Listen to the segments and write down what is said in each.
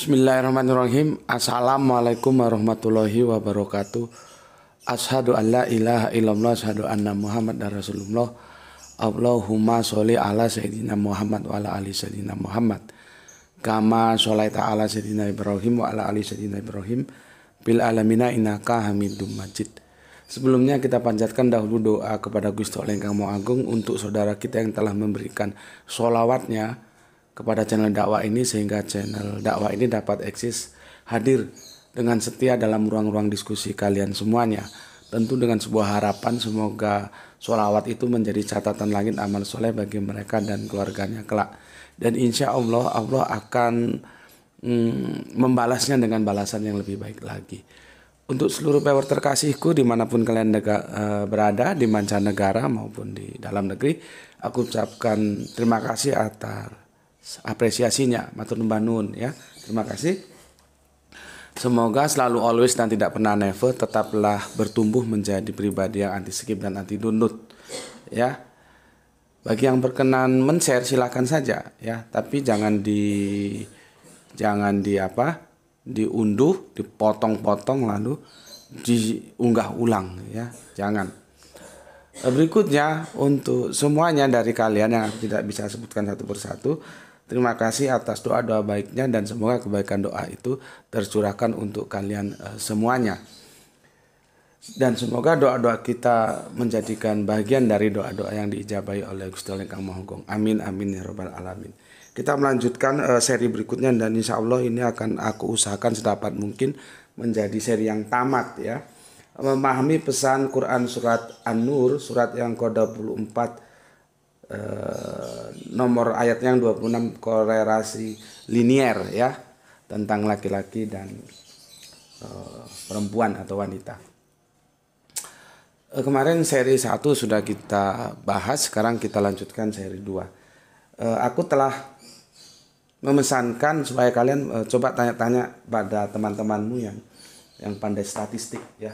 Bismillahirrahmanirrahim. Assalamualaikum warahmatullahi wabarakatuh. Ashadu an la ilaha illallah Ashadu anna Muhammad dan Rasulullah Allahumma sholli ala Sayyidina Muhammad Wa ala ali Sayyidina Muhammad Kama sholaita ta'ala Sayyidina Ibrahim Wa ala ali Sayyidina Ibrahim Bil alamina inaka hamidum majid Sebelumnya kita panjatkan dahulu doa kepada Gusti Allah Kang Agung untuk saudara kita yang telah memberikan solawatnya kepada channel dakwah ini sehingga channel dakwah ini dapat eksis hadir dengan setia dalam ruang-ruang diskusi kalian semuanya. Tentu dengan sebuah harapan semoga sholawat itu menjadi catatan langit amal soleh bagi mereka dan keluarganya kelak. Dan insya Allah Allah akan mm, membalasnya dengan balasan yang lebih baik lagi. Untuk seluruh power terkasihku dimanapun kalian dega, e, eh, berada di mancanegara maupun di dalam negeri, aku ucapkan terima kasih atas apresiasinya matur nuwun ya terima kasih Semoga selalu always dan tidak pernah never tetaplah bertumbuh menjadi pribadi yang anti skip dan anti dunut ya. Bagi yang berkenan men-share silakan saja ya, tapi jangan di jangan di apa? diunduh, dipotong-potong lalu diunggah ulang ya. Jangan. Berikutnya untuk semuanya dari kalian yang tidak bisa sebutkan satu persatu Terima kasih atas doa-doa baiknya dan semoga kebaikan doa itu tercurahkan untuk kalian eh, semuanya. Dan semoga doa-doa kita menjadikan bagian dari doa-doa yang diijabahi oleh Gusti Allah Kang Mahogong. Amin amin ya robbal alamin. Kita melanjutkan eh, seri berikutnya dan insya Allah ini akan aku usahakan sedapat mungkin menjadi seri yang tamat ya. Memahami pesan Quran surat An-Nur surat yang ke-24 Eh, nomor ayat yang 26 korelasi linier ya tentang laki-laki dan eh, perempuan atau wanita. Eh, kemarin seri 1 sudah kita bahas, sekarang kita lanjutkan seri 2. Eh, aku telah memesankan supaya kalian eh, coba tanya-tanya pada teman-temanmu yang yang pandai statistik ya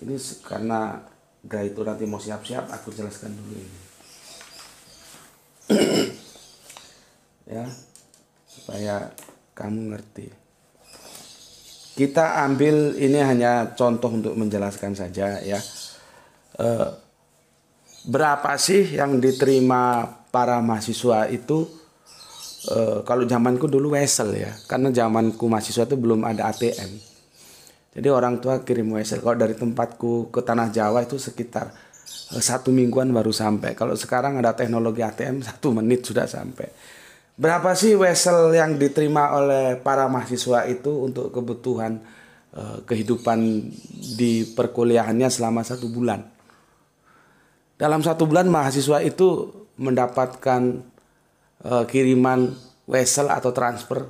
ini karena gak itu nanti mau siap-siap aku jelaskan dulu ini ya supaya kamu ngerti kita ambil ini hanya contoh untuk menjelaskan saja ya e, berapa sih yang diterima para mahasiswa itu e, kalau zamanku dulu wesel ya karena zamanku mahasiswa itu belum ada ATM jadi orang tua kirim wesel kalau dari tempatku ke tanah Jawa itu sekitar satu mingguan baru sampai. Kalau sekarang ada teknologi ATM satu menit sudah sampai. Berapa sih wesel yang diterima oleh para mahasiswa itu untuk kebutuhan uh, kehidupan di perkuliahannya selama satu bulan? Dalam satu bulan mahasiswa itu mendapatkan uh, kiriman wesel atau transfer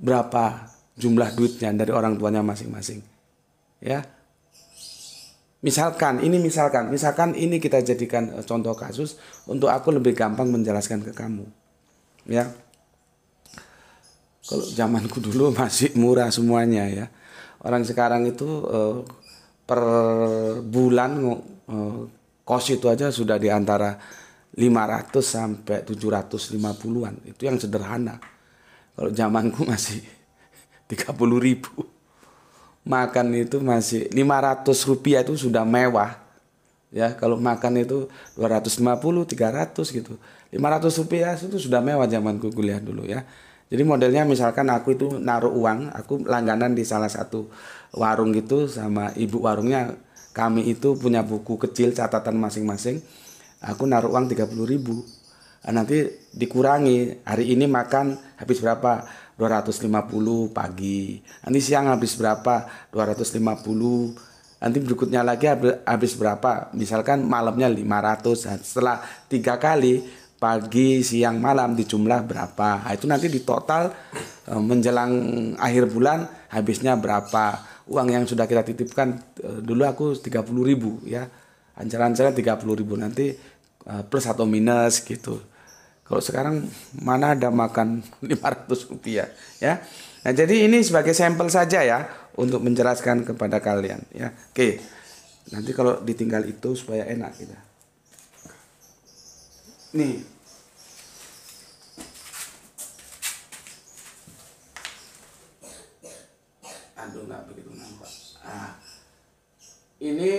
berapa jumlah duitnya dari orang tuanya masing-masing. Ya, Misalkan ini misalkan, misalkan ini kita jadikan e, contoh kasus untuk aku lebih gampang menjelaskan ke kamu. Ya. Kalau zamanku dulu masih murah semuanya ya. Orang sekarang itu eh, per bulan eh, kos itu aja sudah di antara 500 sampai 750-an. Itu yang sederhana. Kalau zamanku masih 30 ribu makan itu masih 500 rupiah itu sudah mewah ya kalau makan itu 250 300 gitu 500 rupiah itu sudah mewah zamanku kuliah dulu ya jadi modelnya misalkan aku itu naruh uang aku langganan di salah satu warung gitu sama ibu warungnya kami itu punya buku kecil catatan masing-masing aku naruh uang puluh ribu nah, nanti dikurangi hari ini makan habis berapa 250 pagi nanti siang habis berapa 250 nanti berikutnya lagi habis berapa misalkan malamnya 500 nah, setelah tiga kali pagi siang malam di jumlah berapa nah, itu nanti di total eh, menjelang akhir bulan habisnya berapa uang yang sudah kita titipkan eh, dulu aku 30 ribu ya ancaran-ancaran 30 ribu nanti eh, plus atau minus gitu kalau sekarang mana ada makan 500 rupiah ya. Nah, jadi ini sebagai sampel saja ya untuk menjelaskan kepada kalian ya. Oke. Nanti kalau ditinggal itu supaya enak kita. Nih. Ah. Ini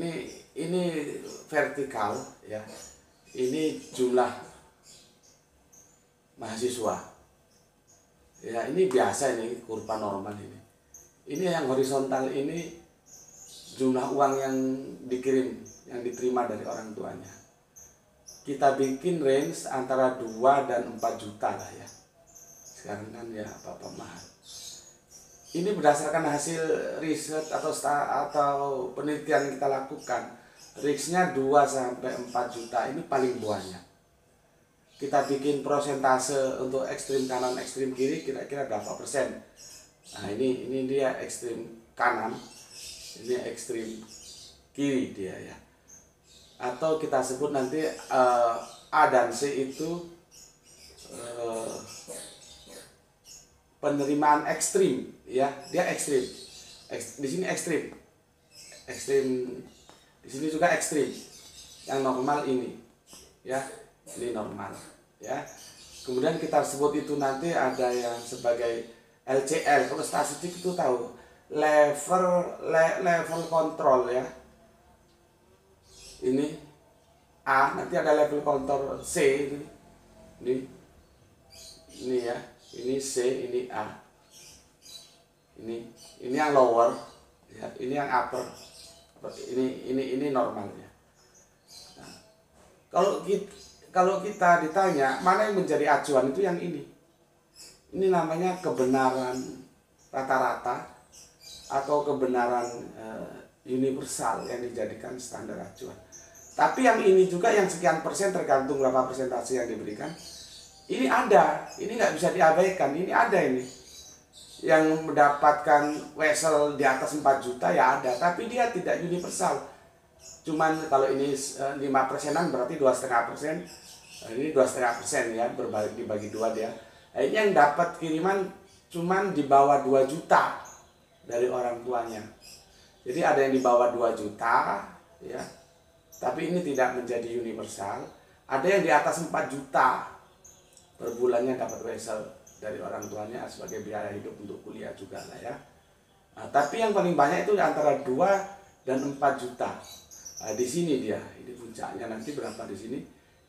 ini ini vertikal ya. Ini jumlah mahasiswa. Ya ini biasa ini kurva normal ini. Ini yang horizontal ini jumlah uang yang dikirim, yang diterima dari orang tuanya. Kita bikin range antara 2 dan 4 juta lah ya. Sekarang kan ya apa-apa mahal. Ini berdasarkan hasil riset atau atau penelitian yang kita lakukan. Range-nya 2 sampai 4 juta ini paling banyak kita bikin prosentase untuk ekstrim kanan ekstrim kiri kira-kira berapa persen nah ini ini dia ekstrim kanan ini ekstrim kiri dia ya atau kita sebut nanti uh, A dan C itu uh, penerimaan ekstrim ya dia ekstrim Ek, di sini ekstrim ekstrim di sini juga ekstrim yang normal ini ya ini normal, ya. Kemudian kita sebut itu nanti ada yang sebagai LCL, kalau statistik itu tahu level le, level kontrol ya. Ini A, nanti ada level kontrol C ini. Ini ini ya, ini C, ini A. Ini ini yang lower, ya, ini yang upper. Ini ini ini normalnya. Nah, kalau kita kalau kita ditanya mana yang menjadi acuan itu yang ini. Ini namanya kebenaran rata-rata atau kebenaran uh, universal yang dijadikan standar acuan. Tapi yang ini juga yang sekian persen tergantung berapa persentase yang diberikan. Ini ada, ini nggak bisa diabaikan, ini ada ini. Yang mendapatkan wesel di atas 4 juta ya ada, tapi dia tidak universal cuman kalau ini eh, lima persenan berarti dua setengah persen nah, ini dua setengah persen ya berbalik dibagi dua dia nah, ini yang dapat kiriman cuman di bawah 2 juta dari orang tuanya jadi ada yang di bawah 2 juta ya tapi ini tidak menjadi universal ada yang di atas 4 juta per bulannya dapat wesel dari orang tuanya sebagai biaya hidup untuk kuliah juga lah ya nah, tapi yang paling banyak itu antara 2 dan 4 juta uh, di sini dia ini puncaknya nanti berapa di sini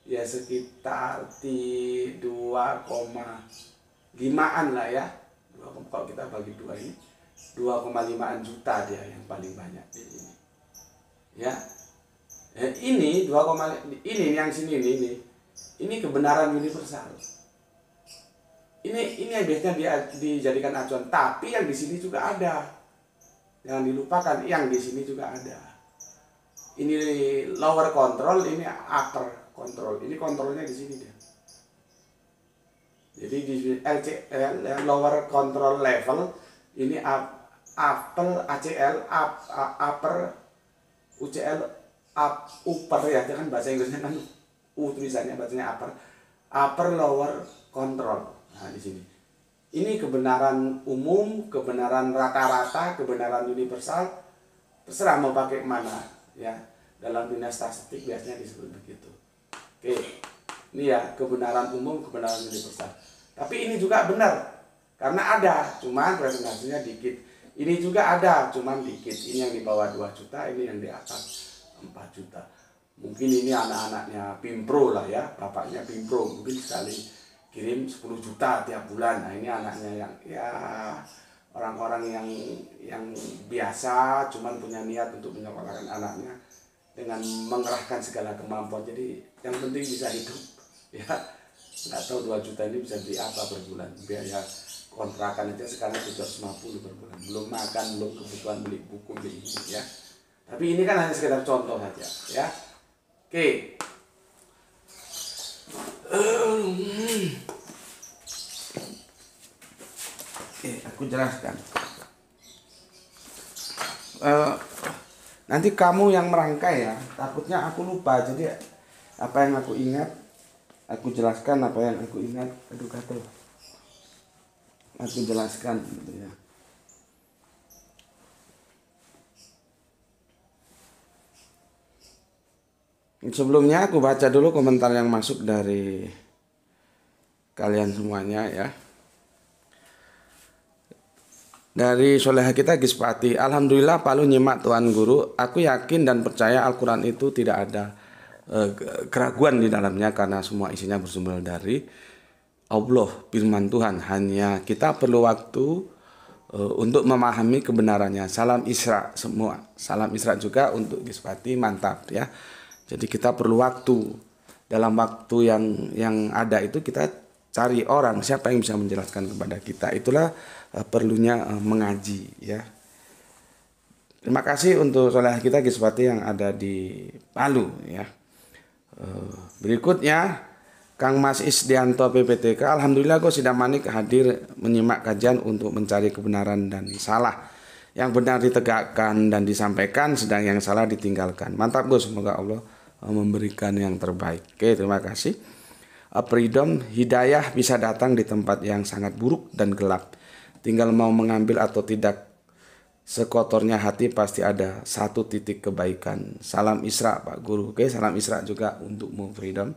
ya sekitar di 2,5an lah ya 2, kalau kita bagi dua ini 2,5an juta dia yang paling banyak di sini ya eh, ini 2, ini yang sini ini ini ini kebenaran universal ini ini yang biasanya dia, dijadikan acuan tapi yang di sini juga ada jangan dilupakan yang di sini juga ada ini lower control ini upper control ini kontrolnya di sini dia jadi di LCL lower control level ini up, upper ACL up, uh, upper UCL up, upper ya kan bahasa Inggrisnya kan U tulisannya bacanya upper upper lower control nah di sini ini kebenaran umum kebenaran rata-rata kebenaran universal terserah mau pakai mana ya dalam dunia statistik biasanya disebut begitu oke ini ya kebenaran umum kebenaran universal tapi ini juga benar karena ada cuman presentasinya dikit ini juga ada cuman dikit ini yang di bawah 2 juta ini yang di atas 4 juta mungkin ini anak-anaknya Pimpro lah ya bapaknya Pimpro mungkin sekali kirim 10 juta tiap bulan nah ini anaknya yang ya orang-orang yang yang biasa cuman punya niat untuk menyekolahkan anaknya dengan mengerahkan segala kemampuan jadi yang penting bisa hidup ya nggak tahu 2 juta ini bisa beli apa per bulan biaya kontrakan aja sekarang 750 per bulan belum makan belum kebutuhan beli buku beli ini ya tapi ini kan hanya sekedar contoh saja ya oke okay. Oke, aku jelaskan. Uh, nanti kamu yang merangkai ya, takutnya aku lupa. Jadi apa yang aku ingat, aku jelaskan apa yang aku ingat. Aduh kata, aku jelaskan gitu ya. Sebelumnya aku baca dulu komentar yang masuk dari kalian semuanya ya. Dari soleh kita Gispati, Alhamdulillah Palu nyimak tuan Guru, aku yakin dan percaya Al-Quran itu tidak ada eh, keraguan di dalamnya karena semua isinya bersumber dari Allah, firman Tuhan. Hanya kita perlu waktu eh, untuk memahami kebenarannya. Salam Isra semua, salam Isra juga untuk Gispati mantap ya. Jadi kita perlu waktu dalam waktu yang yang ada itu kita cari orang siapa yang bisa menjelaskan kepada kita itulah Eh, perlunya eh, mengaji ya. Terima kasih untuk soleh kita Giswati yang ada di Palu ya. Eh, berikutnya Kang Mas Isdianto PPTK Alhamdulillah gue sidang manik hadir menyimak kajian untuk mencari kebenaran dan salah Yang benar ditegakkan dan disampaikan sedang yang salah ditinggalkan Mantap gue semoga Allah memberikan yang terbaik Oke terima kasih Freedom hidayah bisa datang di tempat yang sangat buruk dan gelap tinggal mau mengambil atau tidak. Sekotornya hati pasti ada satu titik kebaikan. Salam Isra Pak Guru. Oke, salam Isra juga untuk Mu Freedom.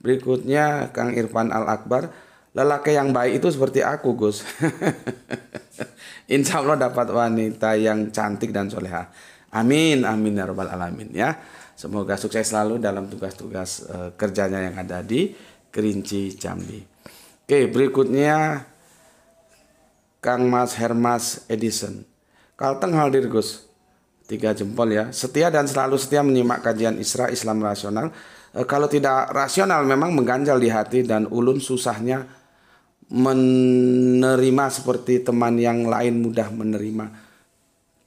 Berikutnya Kang Irfan Al Akbar. Lelaki yang baik itu seperti aku Gus. Insya Allah dapat wanita yang cantik dan soleha. Amin, amin ya robbal alamin ya. Semoga sukses selalu dalam tugas-tugas uh, kerjanya yang ada di Kerinci Jambi. Oke, berikutnya Kang Mas Hermas Edison. Kalteng Haldir Gus. Tiga jempol ya. Setia dan selalu setia menyimak kajian Isra Islam Rasional. E, kalau tidak rasional memang mengganjal di hati dan ulun susahnya menerima seperti teman yang lain mudah menerima.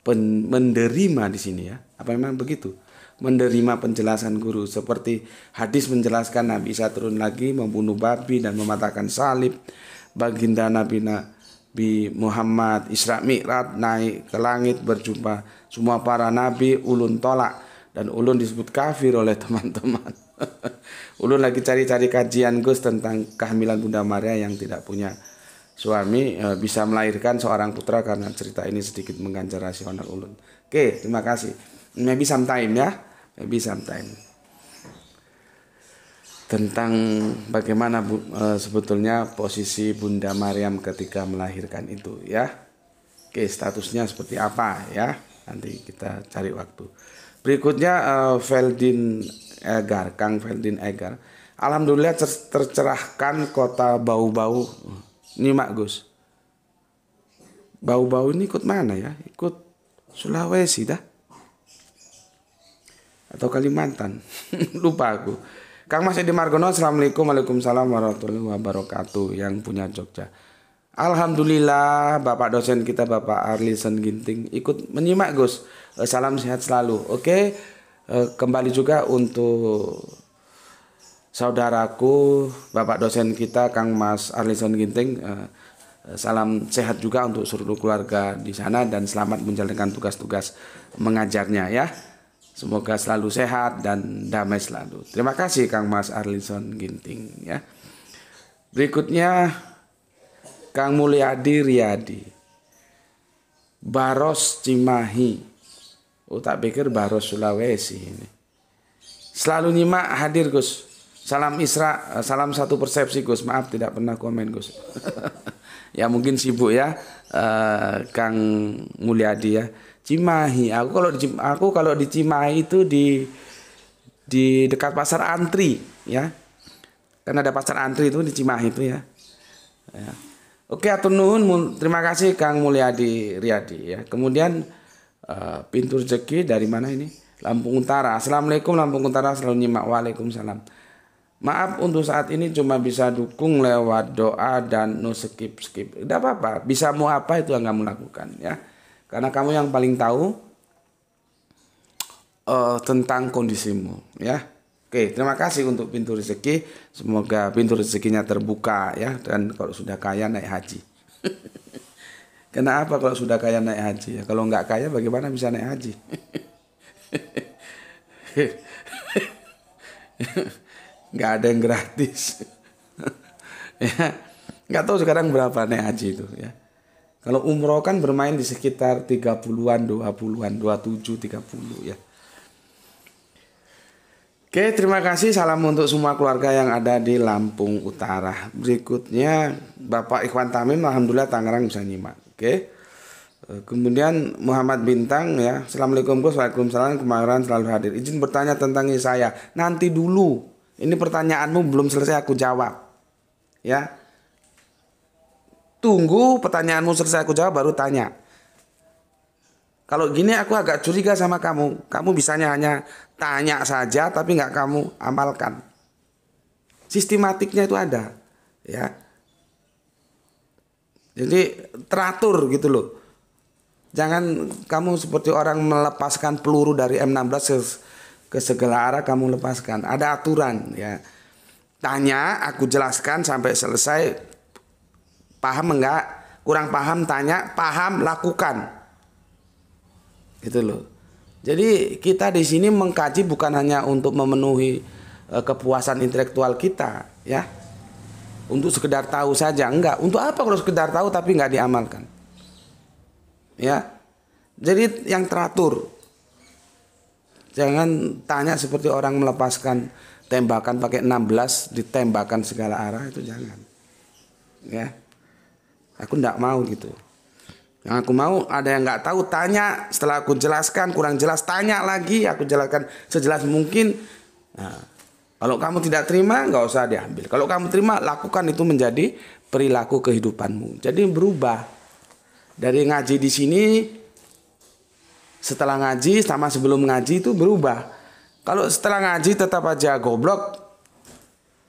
Pen, menderima di sini ya. Apa memang begitu? Menerima penjelasan guru seperti hadis menjelaskan Nabi Isa turun lagi membunuh babi dan mematahkan salib. Baginda Nabi Nabi Nabi Muhammad Isra Mi'raj naik ke langit berjumpa semua para nabi ulun tolak dan ulun disebut kafir oleh teman-teman ulun lagi cari-cari kajian Gus tentang kehamilan Bunda Maria yang tidak punya suami e, bisa melahirkan seorang putra karena cerita ini sedikit mengganjar rasional ulun oke terima kasih maybe sometime ya maybe sometime tentang bagaimana bu, e, sebetulnya posisi Bunda Maryam ketika melahirkan itu ya. Oke, statusnya seperti apa ya? Nanti kita cari waktu. Berikutnya e, Feldin Egar, Kang Feldin Egar. Alhamdulillah ter tercerahkan kota bau-bau. mak Gus. Bau-bau ini ikut mana ya? Ikut Sulawesi dah. Atau Kalimantan. Lupa aku. Kang Mas Edi Margono, Assalamualaikum Waalaikumsalam warahmatullahi wabarakatuh yang punya Jogja. Alhamdulillah Bapak dosen kita Bapak Arlison Ginting ikut menyimak Gus. Eh, salam sehat selalu. Oke, eh, kembali juga untuk saudaraku Bapak dosen kita Kang Mas Arlison Ginting eh, salam sehat juga untuk seluruh keluarga di sana dan selamat menjalankan tugas-tugas mengajarnya ya. Semoga selalu sehat dan damai selalu. Terima kasih Kang Mas Arlison Ginting ya. Berikutnya Kang Mulyadi Riyadi. Baros Cimahi. Oh tak pikir Baros Sulawesi ini. Selalu nyimak hadir Gus. Salam Isra, salam satu persepsi Gus. Maaf tidak pernah komen Gus. ya mungkin sibuk ya uh, Kang Mulyadi ya. Cimahi. Aku kalau di aku kalau di Cimahi itu di di dekat pasar antri ya. Karena ada pasar antri itu di Cimahi itu ya. ya. Oke atur nuhun terima kasih Kang Mulyadi Riyadi ya. Kemudian uh, pintu rezeki dari mana ini? Lampung Utara. Assalamualaikum Lampung Utara selalu nyimak. Waalaikumsalam. Maaf untuk saat ini cuma bisa dukung lewat doa dan no skip skip. Tidak apa-apa. Bisa mau apa itu yang kamu lakukan ya karena kamu yang paling tahu uh, tentang kondisimu ya oke terima kasih untuk pintu rezeki semoga pintu rezekinya terbuka ya dan kalau sudah kaya naik haji kenapa kalau sudah kaya naik haji ya kalau nggak kaya bagaimana bisa naik haji nggak ada yang gratis ya nggak tahu sekarang berapa naik haji itu ya kalau umroh kan bermain di sekitar 30-an, 20-an, 27, 30 ya. Oke, terima kasih. Salam untuk semua keluarga yang ada di Lampung Utara. Berikutnya, Bapak Ikhwan Tamim, Alhamdulillah Tangerang bisa nyimak. Oke. Eh, kemudian Muhammad Bintang ya, Assalamualaikum Gus, Waalaikumsalam, kemarin selalu hadir. Izin bertanya tentang saya. Nanti dulu, ini pertanyaanmu belum selesai aku jawab. Ya, tunggu pertanyaanmu selesai aku jawab baru tanya. Kalau gini aku agak curiga sama kamu. Kamu bisanya hanya tanya saja tapi nggak kamu amalkan. Sistematiknya itu ada, ya. Jadi teratur gitu loh. Jangan kamu seperti orang melepaskan peluru dari M16 ke, segala arah kamu lepaskan. Ada aturan ya. Tanya, aku jelaskan sampai selesai Paham enggak? Kurang paham tanya, paham lakukan. Gitu loh. Jadi kita di sini mengkaji bukan hanya untuk memenuhi uh, kepuasan intelektual kita, ya. Untuk sekedar tahu saja, enggak. Untuk apa kalau sekedar tahu tapi enggak diamalkan? Ya. Jadi yang teratur, Jangan tanya seperti orang melepaskan tembakan pakai 16 ditembakkan segala arah itu jangan. Ya. Aku tidak mau gitu. Yang aku mau ada yang nggak tahu tanya. Setelah aku jelaskan kurang jelas tanya lagi. Aku jelaskan sejelas mungkin. Nah, kalau kamu tidak terima nggak usah diambil. Kalau kamu terima lakukan itu menjadi perilaku kehidupanmu. Jadi berubah dari ngaji di sini setelah ngaji sama sebelum ngaji itu berubah. Kalau setelah ngaji tetap aja goblok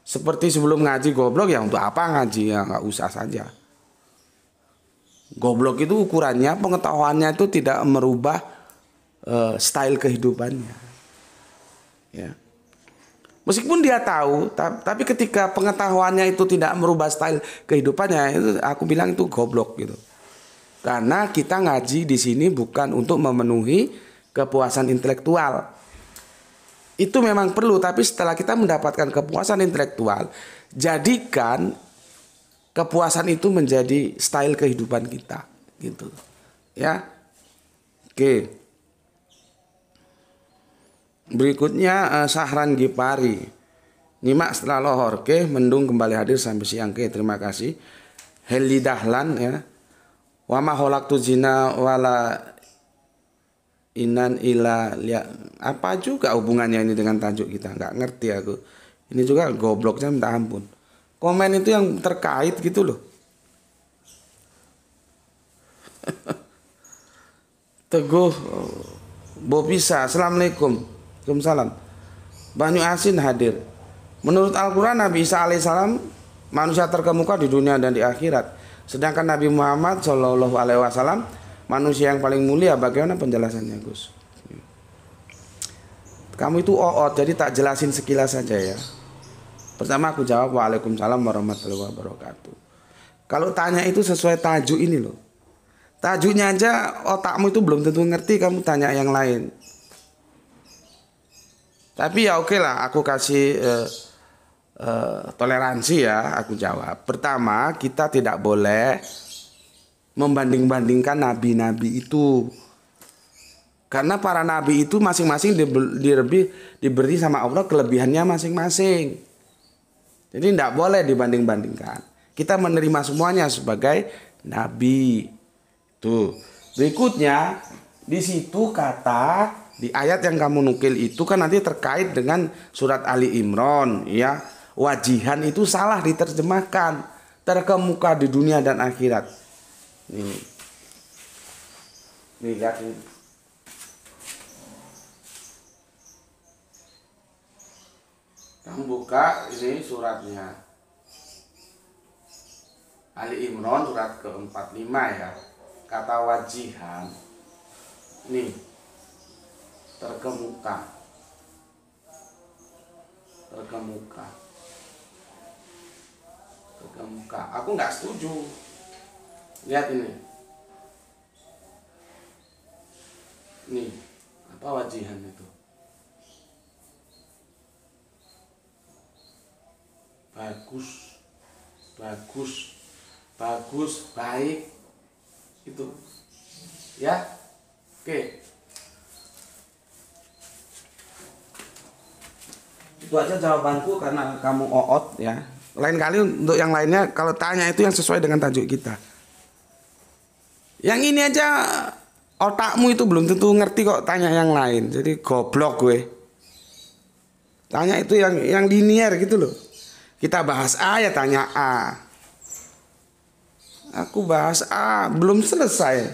seperti sebelum ngaji goblok ya untuk apa ngaji ya nggak usah saja. Goblok itu ukurannya, pengetahuannya itu tidak merubah uh, style kehidupannya. Ya. Meskipun dia tahu, tapi ketika pengetahuannya itu tidak merubah style kehidupannya, itu aku bilang itu goblok gitu. Karena kita ngaji di sini bukan untuk memenuhi kepuasan intelektual. Itu memang perlu, tapi setelah kita mendapatkan kepuasan intelektual, jadikan kepuasan itu menjadi style kehidupan kita gitu ya oke berikutnya uh, sahran gipari nyimak setelah lohor oke mendung kembali hadir sampai siang oke terima kasih Heli Dahlan ya wama holak tujina wala inan ila liya apa juga hubungannya ini dengan tajuk kita nggak ngerti aku ini juga gobloknya minta ampun Komen itu yang terkait gitu loh. Teguh bisa. Assalamualaikum. Waalaikumsalam. Banyu Asin hadir. Menurut Al-Quran Nabi Isa alaihissalam manusia terkemuka di dunia dan di akhirat. Sedangkan Nabi Muhammad Shallallahu Alaihi Wasallam manusia yang paling mulia. Bagaimana penjelasannya Gus? Kamu itu oot, jadi tak jelasin sekilas saja ya. Pertama aku jawab Waalaikumsalam warahmatullahi wabarakatuh. Kalau tanya itu sesuai tajuk ini loh. Tajuknya aja otakmu itu belum tentu ngerti kamu tanya yang lain. Tapi ya oke okay lah aku kasih uh, uh, toleransi ya aku jawab. Pertama kita tidak boleh membanding-bandingkan nabi-nabi itu. Karena para nabi itu masing-masing diberi, diberi sama Allah kelebihannya masing-masing. Jadi tidak boleh dibanding-bandingkan. Kita menerima semuanya sebagai nabi. Tuh. Berikutnya di situ kata di ayat yang kamu nukil itu kan nanti terkait dengan surat Ali Imran ya. Wajihan itu salah diterjemahkan. Terkemuka di dunia dan akhirat. Nih. Nih lihat ini. Kamu buka ini suratnya. Ali Imron surat ke-45 ya. Kata wajihan. Nih. Terkemuka. Terkemuka. Terkemuka. Aku nggak setuju. Lihat ini. Nih. Apa wajihan itu? bagus bagus bagus baik itu ya oke itu aja jawabanku karena kamu oot ya lain kali untuk yang lainnya kalau tanya itu yang sesuai dengan tajuk kita yang ini aja otakmu itu belum tentu ngerti kok tanya yang lain jadi goblok gue tanya itu yang yang linier gitu loh kita bahas A ya tanya A. Aku bahas A, belum selesai.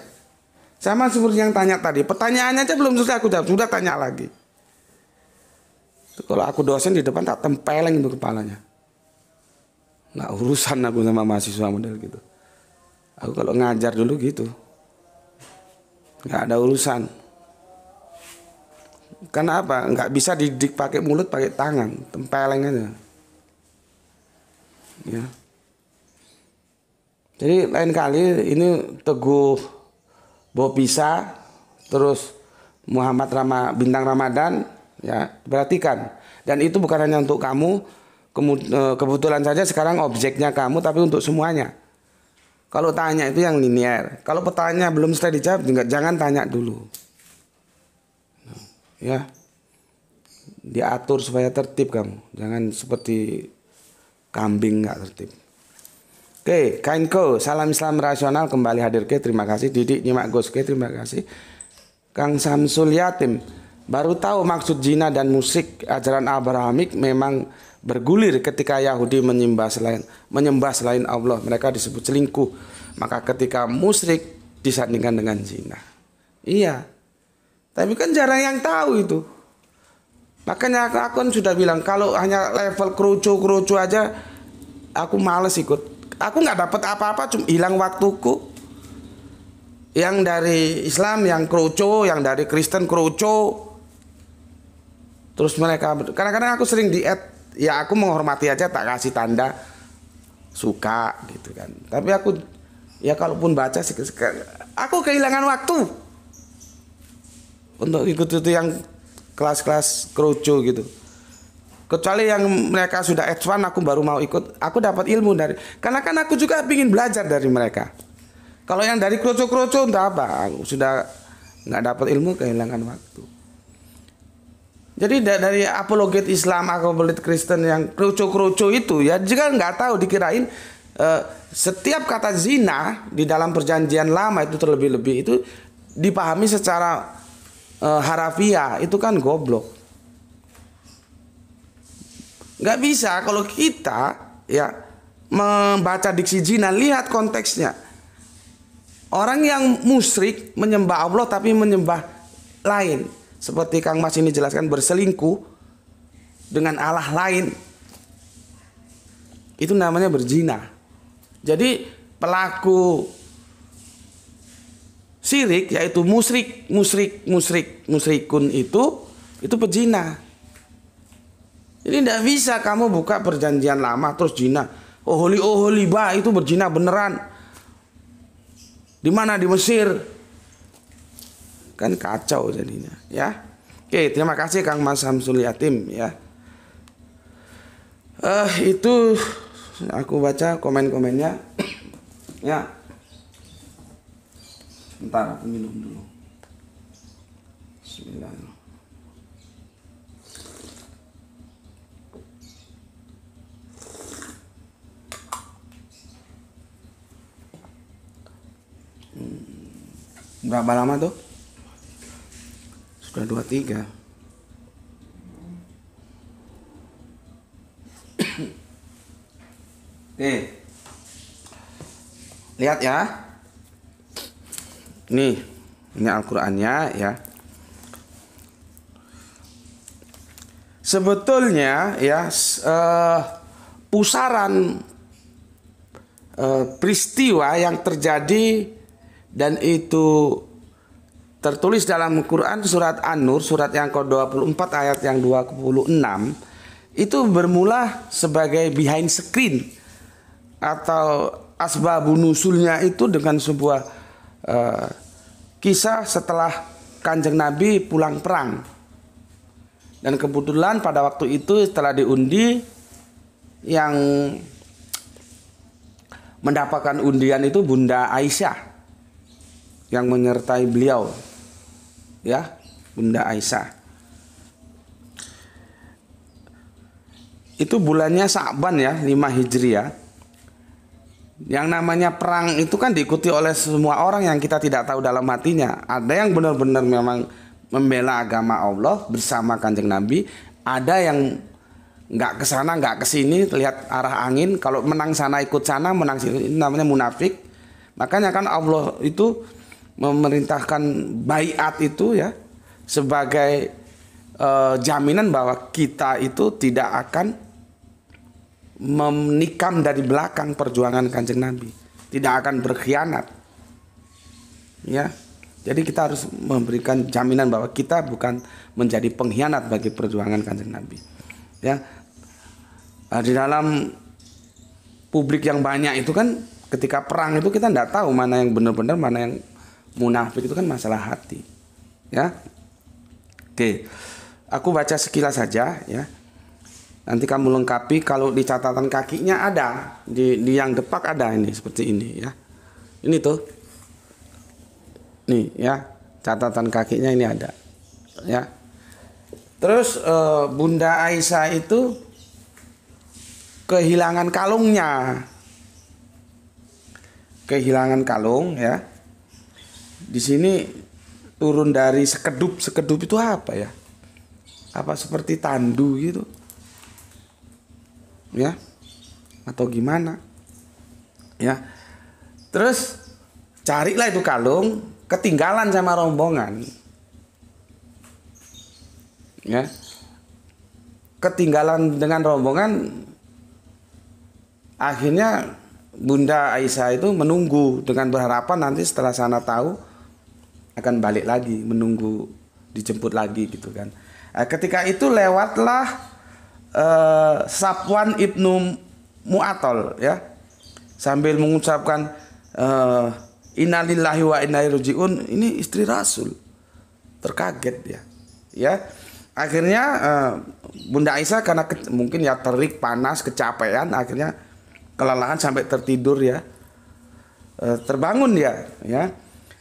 Sama seperti yang tanya tadi, pertanyaannya aja belum selesai aku jawab, sudah tanya lagi. Kalau aku dosen di depan tak tempeleng itu kepalanya. nggak urusan aku sama mahasiswa model gitu. Aku kalau ngajar dulu gitu. Nggak ada urusan. Karena apa? Nggak bisa didik pakai mulut, pakai tangan. Tempeleng aja. Ya. Jadi lain kali ini Teguh Bopisa terus Muhammad Rama Bintang Ramadan ya perhatikan dan itu bukan hanya untuk kamu e, kebetulan saja sekarang objeknya kamu tapi untuk semuanya kalau tanya itu yang linier kalau petanya belum selesai dijawab enggak jangan tanya dulu ya diatur supaya tertib kamu jangan seperti kambing nggak tertib. Oke, Kainko, salam Islam rasional kembali hadir ke, terima kasih. Didik nyimak Gus ke, terima kasih. Kang Samsul Yatim, baru tahu maksud jina dan musik ajaran Abrahamik memang bergulir ketika Yahudi menyembah selain menyembah selain Allah. Mereka disebut selingkuh. Maka ketika musrik disandingkan dengan zina. Iya. Tapi kan jarang yang tahu itu. Makanya aku, aku kan sudah bilang kalau hanya level kerucu-kerucu aja aku males ikut. Aku nggak dapat apa-apa, cuma hilang waktuku. Yang dari Islam yang kerucu, yang dari Kristen kerucu. Terus mereka kadang-kadang aku sering diet, ya aku menghormati aja tak kasih tanda suka gitu kan. Tapi aku ya kalaupun baca aku kehilangan waktu untuk ikut itu yang kelas-kelas kerucu gitu kecuali yang mereka sudah advance aku baru mau ikut aku dapat ilmu dari karena kan aku juga ingin belajar dari mereka kalau yang dari kerucu-kerucu, entah apa aku sudah nggak dapat ilmu kehilangan waktu jadi dari apologet Islam apologet Kristen yang kerucu-kerucu itu ya juga nggak tahu dikirain eh, setiap kata zina di dalam perjanjian lama itu terlebih-lebih itu dipahami secara uh, harafiah itu kan goblok. Gak bisa kalau kita ya membaca diksi jina lihat konteksnya. Orang yang musyrik menyembah Allah tapi menyembah lain. Seperti Kang Mas ini jelaskan berselingkuh dengan Allah lain. Itu namanya berzina. Jadi pelaku Sirik yaitu musrik, musrik, musrik, musrikun itu itu pejina. Ini tidak bisa kamu buka perjanjian lama terus jina. Oh holy, oh holy ba itu berjina beneran. Di mana di Mesir? Kan kacau jadinya, ya. Oke, terima kasih Kang Mas Hamsul Yatim ya. Eh uh, itu aku baca komen-komennya. ya. Sebentar aku minum dulu. Bismillahirrahmanirrahim. Hmm. Berapa lama tuh? Sudah 23. Oke. Eh, lihat ya. Nih, ini Al-Qur'annya ya. Sebetulnya ya uh, pusaran uh, peristiwa yang terjadi dan itu tertulis dalam Quran surat An-Nur surat yang ke-24 ayat yang 26 itu bermula sebagai behind screen atau asbabun nusulnya itu dengan sebuah Eh, kisah setelah Kanjeng Nabi pulang perang. Dan kebetulan pada waktu itu setelah diundi yang mendapatkan undian itu Bunda Aisyah yang menyertai beliau. Ya, Bunda Aisyah. Itu bulannya Sa'ban ya, 5 Hijriah. Yang namanya perang itu kan diikuti oleh semua orang yang kita tidak tahu dalam hatinya. Ada yang benar-benar memang membela agama Allah bersama kanjeng Nabi, ada yang nggak ke sana nggak ke sini lihat arah angin kalau menang sana ikut sana menang sini ini namanya munafik makanya kan Allah itu memerintahkan bayat itu ya sebagai e, jaminan bahwa kita itu tidak akan menikam dari belakang perjuangan kanjeng Nabi tidak akan berkhianat ya jadi kita harus memberikan jaminan bahwa kita bukan menjadi pengkhianat bagi perjuangan kanjeng Nabi. Ya, eh, di dalam publik yang banyak itu kan ketika perang itu kita tidak tahu mana yang benar-benar mana yang munafik itu kan masalah hati. Ya, oke, aku baca sekilas saja ya nanti kamu lengkapi kalau di catatan kakinya ada di, di yang depak ada ini seperti ini ya ini tuh nih ya catatan kakinya ini ada ya terus e, bunda Aisyah itu kehilangan kalungnya kehilangan kalung ya di sini turun dari sekedup sekedup itu apa ya apa seperti tandu gitu ya atau gimana ya terus carilah itu kalung ketinggalan sama rombongan ya ketinggalan dengan rombongan akhirnya Bunda Aisyah itu menunggu dengan berharapan nanti setelah sana tahu akan balik lagi menunggu dijemput lagi gitu kan eh, ketika itu lewatlah uh, eh, Sapwan ibnu Mu'atol ya sambil mengucapkan uh, innalillahi wa inna ilaihi ini istri Rasul terkaget dia ya akhirnya uh, Bunda Aisyah karena ke, mungkin ya terik panas kecapean akhirnya kelelahan sampai tertidur ya terbangun dia ya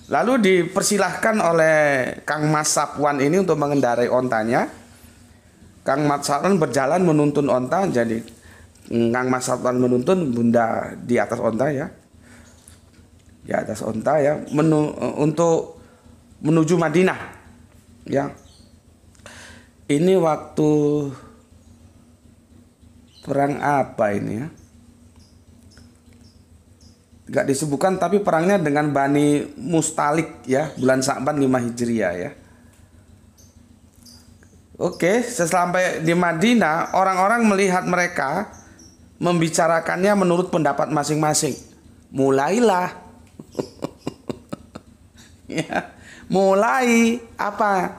lalu dipersilahkan oleh Kang Mas Sapwan ini untuk mengendarai ontanya Kang Mat Satlan berjalan menuntun onta jadi Kang Mat Satlan menuntun Bunda di atas onta ya di atas onta ya menu, eh, untuk menuju Madinah ya ini waktu perang apa ini ya nggak disebutkan tapi perangnya dengan Bani Mustalik ya bulan Sa'ban 5 Hijriah ya Oke, sesampai di Madinah, orang-orang melihat mereka membicarakannya menurut pendapat masing-masing. Mulailah. ya, mulai apa?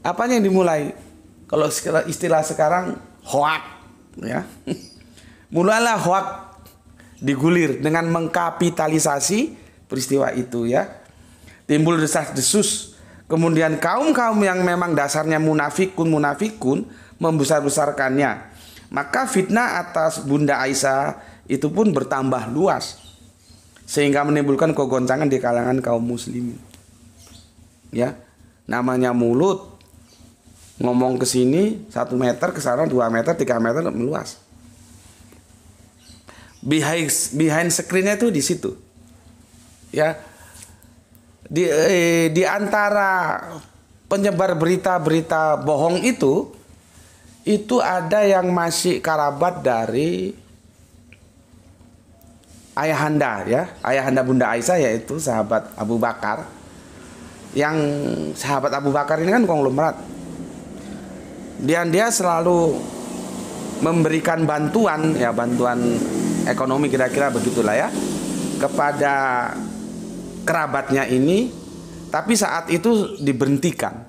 Apa yang dimulai? Kalau istilah sekarang hoak, ya. Mulailah hoak digulir dengan mengkapitalisasi peristiwa itu ya. Timbul desas-desus Kemudian kaum-kaum yang memang dasarnya munafikun munafikun membesar-besarkannya. Maka fitnah atas Bunda Aisyah itu pun bertambah luas sehingga menimbulkan kegoncangan di kalangan kaum muslimin. Ya, namanya mulut ngomong ke sini satu meter ke sana dua meter tiga meter meluas. Behind behind screennya itu di situ. Ya, di eh, di antara penyebar berita-berita bohong itu itu ada yang masih karabat dari ayahanda ya ayahanda bunda Aisyah yaitu sahabat Abu Bakar yang sahabat Abu Bakar ini kan konglomerat dia dia selalu memberikan bantuan ya bantuan ekonomi kira-kira begitulah ya kepada kerabatnya ini tapi saat itu diberhentikan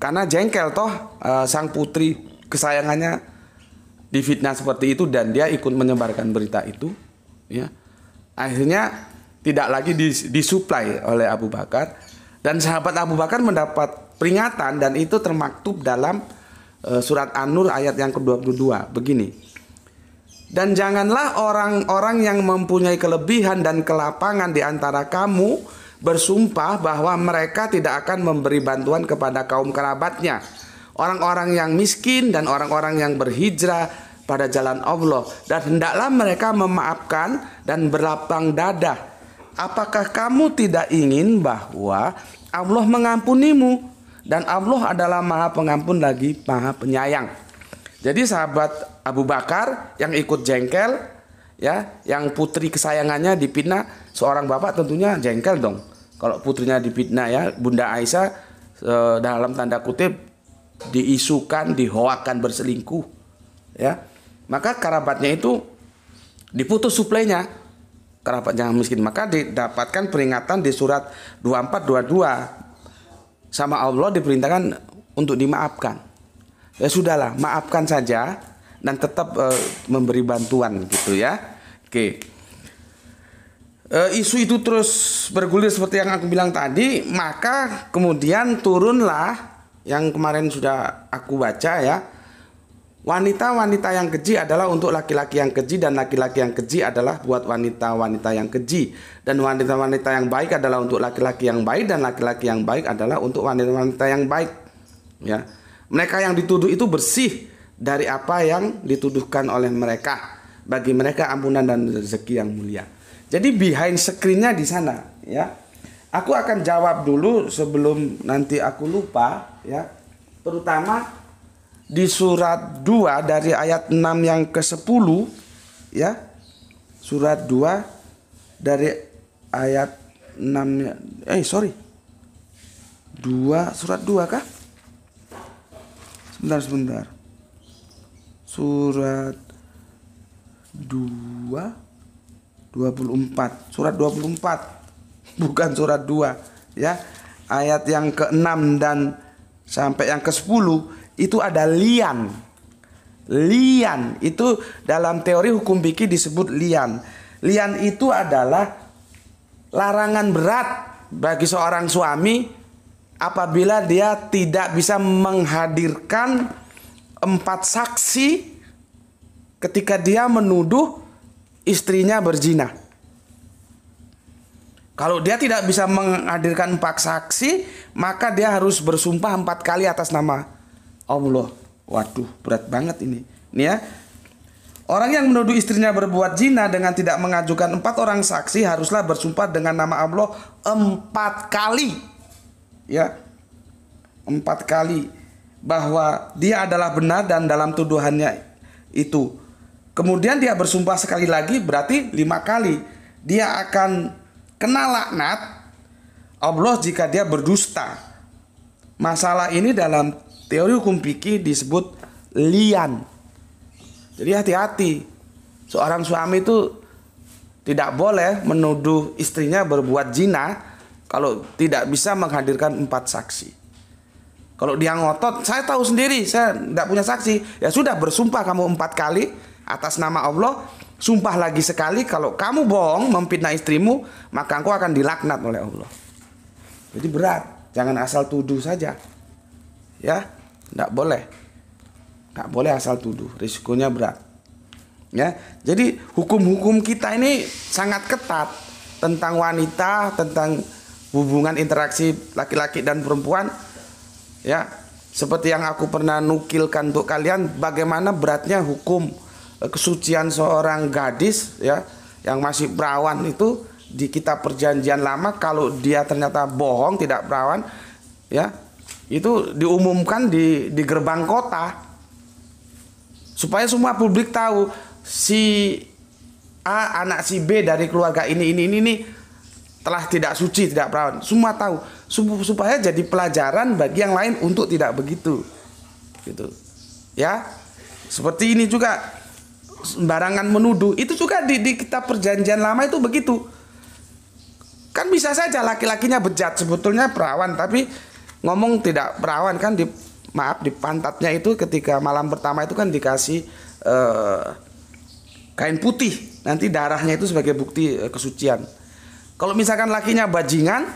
karena jengkel toh e, sang putri kesayangannya difitnah seperti itu dan dia ikut menyebarkan berita itu ya akhirnya tidak lagi disuplai oleh Abu Bakar dan sahabat Abu Bakar mendapat peringatan dan itu termaktub dalam e, surat An-Nur ayat yang ke-22 begini dan janganlah orang-orang yang mempunyai kelebihan dan kelapangan di antara kamu bersumpah bahwa mereka tidak akan memberi bantuan kepada kaum kerabatnya, orang-orang yang miskin dan orang-orang yang berhijrah pada jalan Allah dan hendaklah mereka memaafkan dan berlapang dada. Apakah kamu tidak ingin bahwa Allah mengampunimu dan Allah adalah Maha Pengampun lagi Maha Penyayang? Jadi sahabat Abu Bakar yang ikut jengkel ya, yang putri kesayangannya dipitnah, seorang bapak tentunya jengkel dong. Kalau putrinya dipitnah ya, Bunda Aisyah e, dalam tanda kutip diisukan, dihoakan berselingkuh ya. Maka kerabatnya itu diputus suplainya kerabat miskin maka didapatkan peringatan di surat 2422 sama Allah diperintahkan untuk dimaafkan ya sudahlah maafkan saja dan tetap uh, memberi bantuan gitu ya oke okay. uh, eh, isu itu terus bergulir seperti yang aku bilang tadi maka kemudian turunlah yang kemarin sudah aku baca ya wanita-wanita yang keji adalah untuk laki-laki yang keji dan laki-laki yang keji adalah buat wanita-wanita yang keji dan wanita-wanita yang baik adalah untuk laki-laki yang baik dan laki-laki yang baik adalah untuk wanita-wanita yang baik ya mereka yang dituduh itu bersih dari apa yang dituduhkan oleh mereka. Bagi mereka ampunan dan rezeki yang mulia. Jadi behind screennya di sana, ya. Aku akan jawab dulu sebelum nanti aku lupa, ya. Terutama di surat 2 dari ayat 6 yang ke-10, ya. Surat 2 dari ayat 6 ya. eh sorry. 2 surat 2 kah? sebentar sebentar surat 2 24 surat 24 bukan surat 2 ya ayat yang ke-6 dan sampai yang ke-10 itu ada lian lian itu dalam teori hukum biki disebut lian lian itu adalah larangan berat bagi seorang suami apabila dia tidak bisa menghadirkan empat saksi ketika dia menuduh istrinya berzina. Kalau dia tidak bisa menghadirkan empat saksi, maka dia harus bersumpah empat kali atas nama Allah. Waduh, berat banget ini. Ini ya. Orang yang menuduh istrinya berbuat zina dengan tidak mengajukan empat orang saksi haruslah bersumpah dengan nama Allah empat kali ya empat kali bahwa dia adalah benar dan dalam tuduhannya itu kemudian dia bersumpah sekali lagi berarti lima kali dia akan kena laknat Allah jika dia berdusta masalah ini dalam teori hukum fikih disebut lian jadi hati-hati seorang suami itu tidak boleh menuduh istrinya berbuat zina kalau tidak bisa menghadirkan empat saksi. Kalau dia ngotot, saya tahu sendiri, saya tidak punya saksi. Ya sudah bersumpah kamu empat kali atas nama Allah, sumpah lagi sekali kalau kamu bohong memfitnah istrimu, maka engkau akan dilaknat oleh Allah. Jadi berat, jangan asal tuduh saja. Ya, tidak boleh. Tidak boleh asal tuduh, risikonya berat. Ya, jadi hukum-hukum kita ini sangat ketat tentang wanita, tentang hubungan interaksi laki-laki dan perempuan ya seperti yang aku pernah nukilkan untuk kalian bagaimana beratnya hukum eh, kesucian seorang gadis ya yang masih perawan itu di kita perjanjian lama kalau dia ternyata bohong tidak perawan ya itu diumumkan di di gerbang kota supaya semua publik tahu si A anak si B dari keluarga ini ini ini, ini telah tidak suci, tidak perawan. Semua tahu supaya jadi pelajaran bagi yang lain untuk tidak begitu. Gitu. Ya. Seperti ini juga sembarangan menuduh itu juga di, di kitab perjanjian lama itu begitu. Kan bisa saja laki-lakinya bejat sebetulnya perawan tapi ngomong tidak perawan kan di maaf di pantatnya itu ketika malam pertama itu kan dikasih eh, kain putih nanti darahnya itu sebagai bukti eh, kesucian kalau misalkan lakinya bajingan,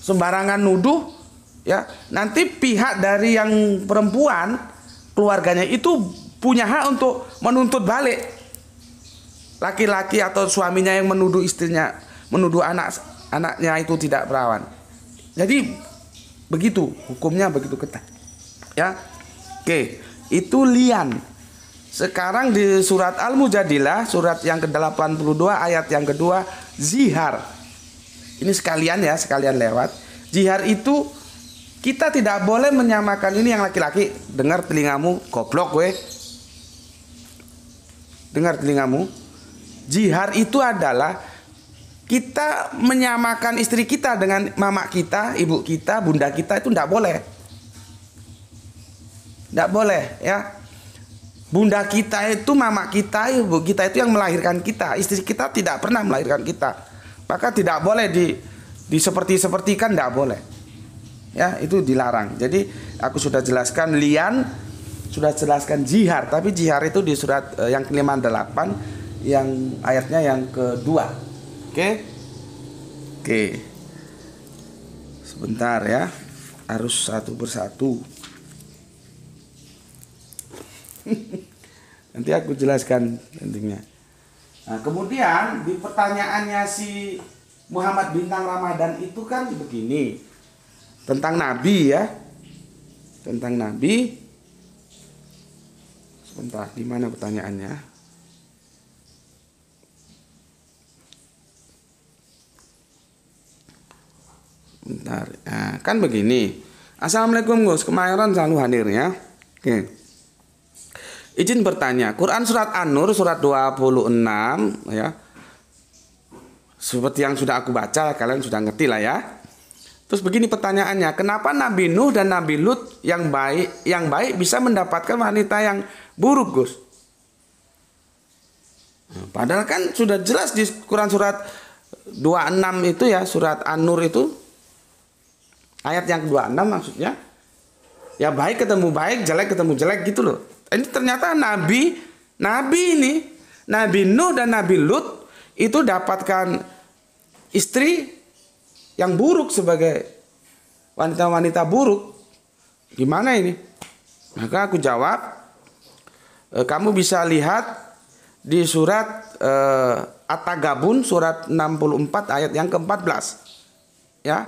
sembarangan nuduh, ya nanti pihak dari yang perempuan keluarganya itu punya hak untuk menuntut balik laki-laki atau suaminya yang menuduh istrinya menuduh anak anaknya itu tidak perawan jadi begitu hukumnya begitu ketat ya oke itu lian sekarang di surat al-mujadilah surat yang ke-82 ayat yang kedua zihar. Ini sekalian ya, sekalian lewat. Zihar itu kita tidak boleh menyamakan ini yang laki-laki. Dengar telingamu, goblok weh. Dengar telingamu. Zihar itu adalah kita menyamakan istri kita dengan mama kita, ibu kita, bunda kita itu tidak boleh. Tidak boleh ya Bunda kita itu, mama kita, ibu kita itu yang melahirkan kita. Istri kita tidak pernah melahirkan kita. Maka tidak boleh di di seperti sepertikan tidak boleh. Ya, itu dilarang. Jadi aku sudah jelaskan lian, sudah jelaskan jihar, tapi jihar itu di surat eh, yang kelima delapan yang ayatnya yang kedua. Oke. Oke. Sebentar ya. Harus satu persatu. Nanti aku jelaskan pentingnya. Nah, kemudian di pertanyaannya si Muhammad Bintang Ramadan itu kan begini. Tentang Nabi ya. Tentang Nabi. Sebentar, di mana pertanyaannya? Bentar. Nah, kan begini. Assalamualaikum Gus, kemayoran selalu hadir ya. Oke. Okay. Izin bertanya, Quran surat An-Nur surat 26 ya. Seperti yang sudah aku baca, kalian sudah ngerti lah ya. Terus begini pertanyaannya, kenapa Nabi Nuh dan Nabi Lut yang baik yang baik bisa mendapatkan wanita yang buruk, Gus? Nah, padahal kan sudah jelas di Quran surat 26 itu ya, surat An-Nur itu ayat yang 26 maksudnya. Ya baik ketemu baik, jelek ketemu jelek gitu loh. Ini ternyata nabi, nabi ini, Nabi Nuh dan Nabi Lut itu dapatkan istri yang buruk sebagai wanita-wanita buruk. Gimana ini? Maka aku jawab, e, kamu bisa lihat di surat e, At-Tagabun surat 64 ayat yang ke-14. Ya.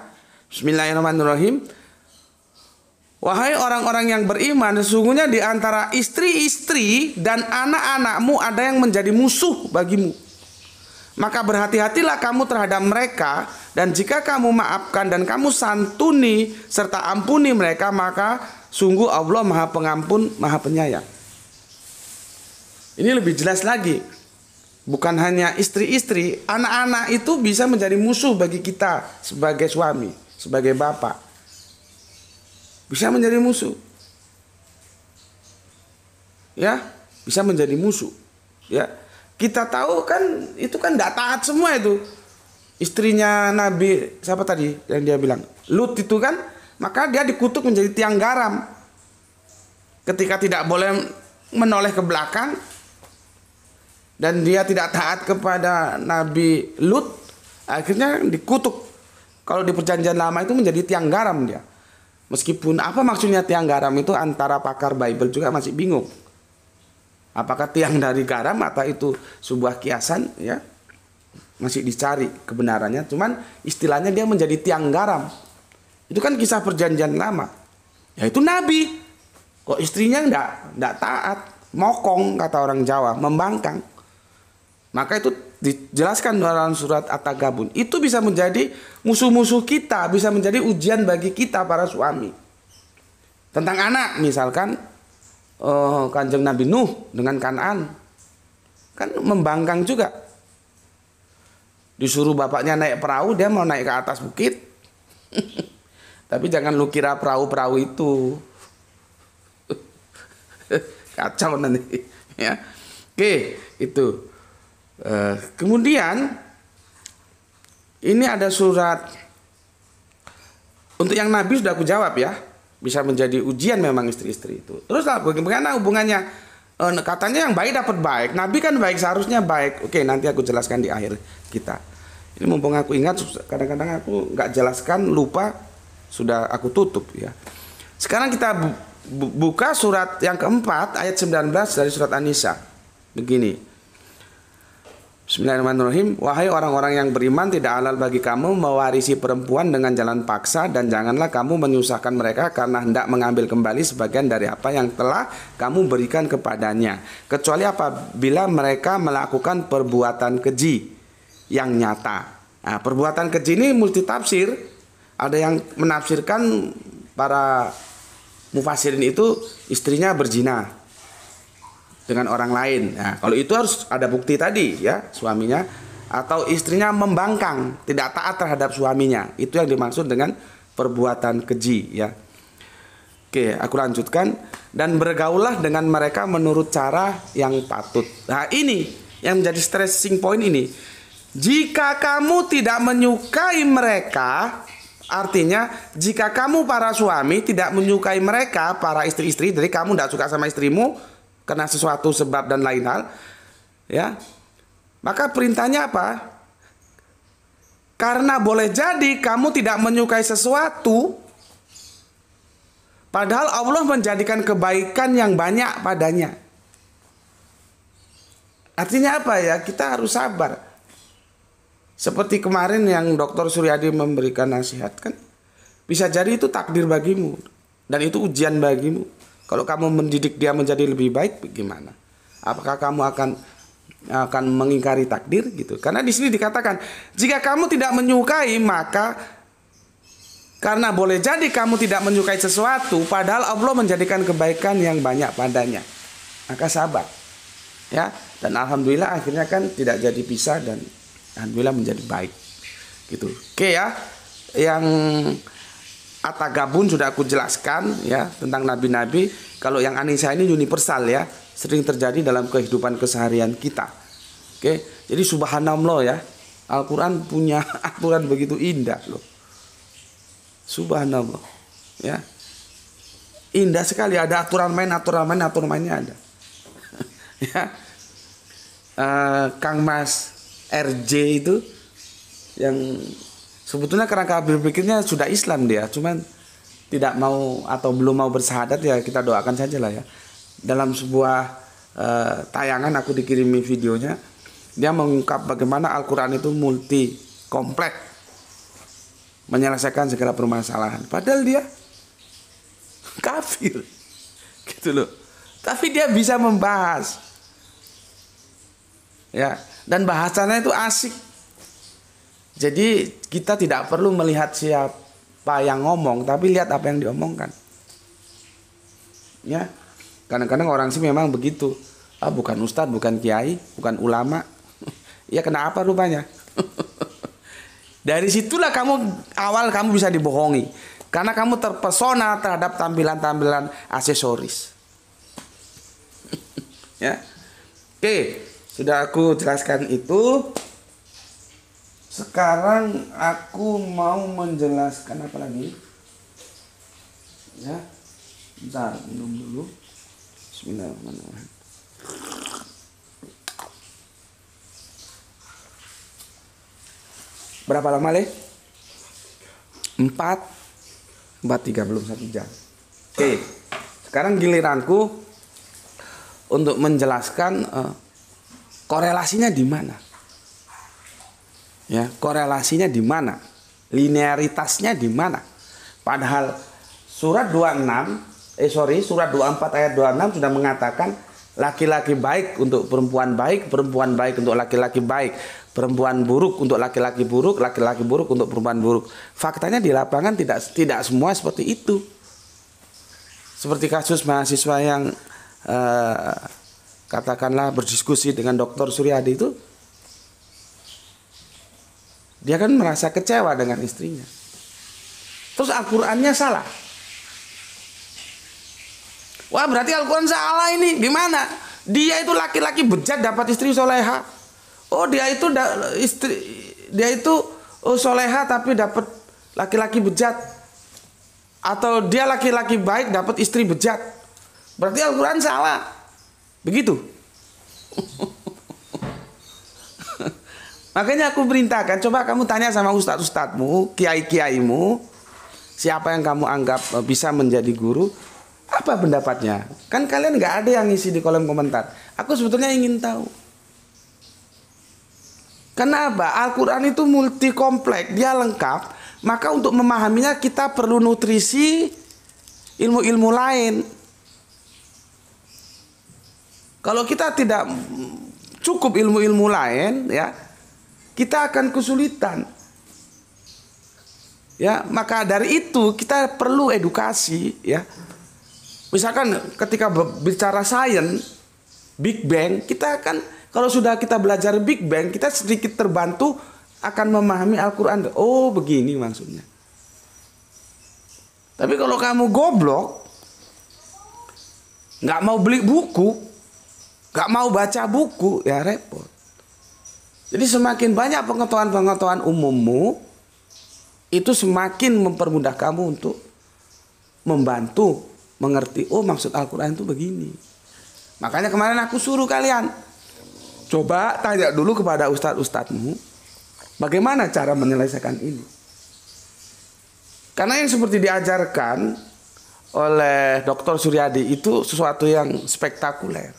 Bismillahirrahmanirrahim. Wahai orang-orang yang beriman, sesungguhnya di antara istri-istri dan anak-anakmu ada yang menjadi musuh bagimu. Maka berhati-hatilah kamu terhadap mereka dan jika kamu maafkan dan kamu santuni serta ampuni mereka maka sungguh Allah Maha Pengampun, Maha Penyayang. Ini lebih jelas lagi. Bukan hanya istri-istri, anak-anak itu bisa menjadi musuh bagi kita sebagai suami, sebagai bapak bisa menjadi musuh. Ya, bisa menjadi musuh. Ya. Kita tahu kan itu kan tidak taat semua itu. Istrinya Nabi siapa tadi yang dia bilang? Lut itu kan, maka dia dikutuk menjadi tiang garam. Ketika tidak boleh menoleh ke belakang dan dia tidak taat kepada Nabi Lut, akhirnya dikutuk. Kalau di perjanjian lama itu menjadi tiang garam dia. Meskipun apa maksudnya tiang garam itu antara pakar Bible juga masih bingung. Apakah tiang dari garam atau itu sebuah kiasan ya? Masih dicari kebenarannya, cuman istilahnya dia menjadi tiang garam. Itu kan kisah perjanjian lama. Yaitu nabi. Kok istrinya enggak enggak taat, mokong kata orang Jawa, membangkang. Maka itu dijelaskan dalam surat At-Tagabun itu bisa menjadi musuh-musuh kita, bisa menjadi ujian bagi kita para suami. Tentang anak misalkan uh, Kanjeng Nabi Nuh dengan kanan kan membangkang juga. Disuruh bapaknya naik perahu, dia mau naik ke atas bukit. Tapi jangan lu kira perahu-perahu itu. Kacau nanti ya. Oke, itu. Eh, kemudian ini ada surat untuk yang Nabi sudah aku jawab ya, bisa menjadi ujian memang istri-istri itu. Terus bagaimana hubungannya? Eh, nah, katanya yang baik dapat baik, Nabi kan baik seharusnya baik. Oke nanti aku jelaskan di akhir kita. Ini mumpung aku ingat, kadang-kadang aku nggak jelaskan lupa sudah aku tutup ya. Sekarang kita buka surat yang keempat ayat 19 dari surat an Begini. Bismillahirrahmanirrahim. Wahai orang-orang yang beriman, tidak halal bagi kamu mewarisi perempuan dengan jalan paksa dan janganlah kamu menyusahkan mereka karena hendak mengambil kembali sebagian dari apa yang telah kamu berikan kepadanya. Kecuali apabila mereka melakukan perbuatan keji yang nyata. Nah, perbuatan keji ini multitafsir. Ada yang menafsirkan para mufasirin itu istrinya berzina dengan orang lain. Nah, kalau itu harus ada bukti tadi ya suaminya atau istrinya membangkang, tidak taat terhadap suaminya. Itu yang dimaksud dengan perbuatan keji ya. Oke, aku lanjutkan dan bergaullah dengan mereka menurut cara yang patut. Nah, ini yang menjadi stressing point ini. Jika kamu tidak menyukai mereka, artinya jika kamu para suami tidak menyukai mereka, para istri-istri, jadi kamu tidak suka sama istrimu, karena sesuatu sebab dan lain hal ya maka perintahnya apa karena boleh jadi kamu tidak menyukai sesuatu padahal Allah menjadikan kebaikan yang banyak padanya artinya apa ya kita harus sabar seperti kemarin yang dokter Suryadi memberikan nasihat kan bisa jadi itu takdir bagimu dan itu ujian bagimu kalau kamu mendidik dia menjadi lebih baik bagaimana? Apakah kamu akan akan mengingkari takdir gitu? Karena di sini dikatakan, jika kamu tidak menyukai maka karena boleh jadi kamu tidak menyukai sesuatu padahal Allah menjadikan kebaikan yang banyak padanya. Maka sabar. Ya, dan alhamdulillah akhirnya kan tidak jadi pisah dan alhamdulillah menjadi baik. Gitu. Oke ya. Yang Atagabun sudah aku jelaskan ya tentang nabi-nabi. Kalau yang Anissa ini universal ya, sering terjadi dalam kehidupan keseharian kita. Oke, jadi subhanallah ya. Al-Qur'an punya aturan begitu indah loh. Subhanallah. Ya. Indah sekali ada aturan main, aturan main, aturan mainnya ada. ya. Uh, Kang Mas RJ itu yang sebetulnya kerangka berpikirnya sudah Islam dia cuman tidak mau atau belum mau bersahadat ya kita doakan saja lah ya dalam sebuah uh, tayangan aku dikirimi videonya dia mengungkap bagaimana Al-Quran itu multi kompleks menyelesaikan segala permasalahan padahal dia kafir gitu loh tapi dia bisa membahas ya dan bahasannya itu asik jadi kita tidak perlu melihat siapa yang ngomong, tapi lihat apa yang diomongkan. Ya, kadang-kadang orang sih memang begitu. Ah, bukan ustadz, bukan kiai, bukan ulama. ya kenapa rupanya? Dari situlah kamu awal kamu bisa dibohongi karena kamu terpesona terhadap tampilan-tampilan aksesoris. ya. Oke, sudah aku jelaskan itu. Sekarang aku mau menjelaskan apa lagi? Ya. Bentar, minum dulu. Bismillahirrahmanirrahim. Berapa lama, empat empat tiga belum satu jam. Oke. Sekarang giliranku untuk menjelaskan uh, korelasinya di mana Ya, korelasinya di mana? Linearitasnya di mana? Padahal surat 26 eh sorry surat 24 ayat 26 sudah mengatakan laki-laki baik untuk perempuan baik, perempuan baik untuk laki-laki baik, perempuan buruk untuk laki-laki buruk, laki-laki buruk untuk perempuan buruk. Faktanya di lapangan tidak tidak semua seperti itu. Seperti kasus mahasiswa yang eh, katakanlah berdiskusi dengan dokter Suryadi itu dia kan merasa kecewa dengan istrinya. Terus Al-Qur'annya salah. Wah, berarti Al-Qur'an salah ini. Gimana? Dia itu laki-laki bejat dapat istri soleha. Oh, dia itu istri dia itu oh, soleha tapi dapat laki-laki bejat. Atau dia laki-laki baik dapat istri bejat. Berarti Al-Qur'an salah. Begitu. Makanya aku perintahkan, coba kamu tanya sama ustadz-ustadzmu, kiai-kiaimu, siapa yang kamu anggap eh, bisa menjadi guru, apa pendapatnya? Kan kalian nggak ada yang ngisi di kolom komentar. Aku sebetulnya ingin tahu. Kenapa? Al-Quran itu multi kompleks, dia lengkap. Maka untuk memahaminya kita perlu nutrisi ilmu-ilmu lain. Kalau kita tidak cukup ilmu-ilmu lain, ya kita akan kesulitan. Ya, maka dari itu kita perlu edukasi ya. Misalkan ketika bicara sains Big Bang, kita akan kalau sudah kita belajar Big Bang, kita sedikit terbantu akan memahami Al-Qur'an. Oh, begini maksudnya. Tapi kalau kamu goblok, nggak mau beli buku, nggak mau baca buku, ya repot. Jadi semakin banyak pengetahuan-pengetahuan umummu itu semakin mempermudah kamu untuk membantu mengerti oh maksud Al-Qur'an itu begini. Makanya kemarin aku suruh kalian coba tanya dulu kepada ustadz-ustadzmu bagaimana cara menyelesaikan ini. Karena yang seperti diajarkan oleh Dr. Suryadi itu sesuatu yang spektakuler.